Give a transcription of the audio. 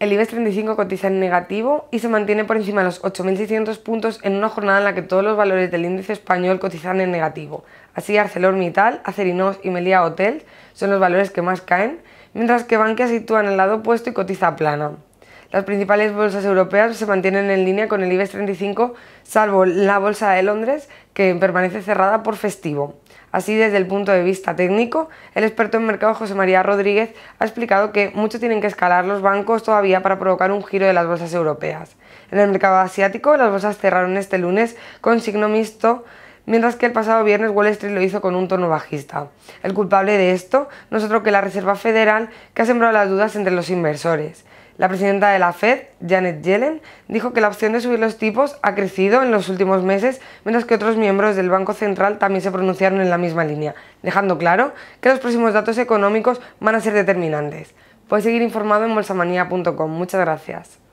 El IBEX 35 cotiza en negativo y se mantiene por encima de los 8.600 puntos en una jornada en la que todos los valores del índice español cotizan en negativo. Así ArcelorMittal, Acerinox y Melia Hotels son los valores que más caen, mientras que Bankia sitúa en el lado opuesto y cotiza plana. Las principales bolsas europeas se mantienen en línea con el IBEX 35, salvo la bolsa de Londres, que permanece cerrada por festivo. Así, desde el punto de vista técnico, el experto en mercado José María Rodríguez ha explicado que mucho tienen que escalar los bancos todavía para provocar un giro de las bolsas europeas. En el mercado asiático, las bolsas cerraron este lunes con signo mixto mientras que el pasado viernes Wall Street lo hizo con un tono bajista. El culpable de esto no es otro que la Reserva Federal, que ha sembrado las dudas entre los inversores. La presidenta de la Fed, Janet Yellen, dijo que la opción de subir los tipos ha crecido en los últimos meses, mientras que otros miembros del Banco Central también se pronunciaron en la misma línea, dejando claro que los próximos datos económicos van a ser determinantes. Puedes seguir informado en bolsamanía.com. Muchas gracias.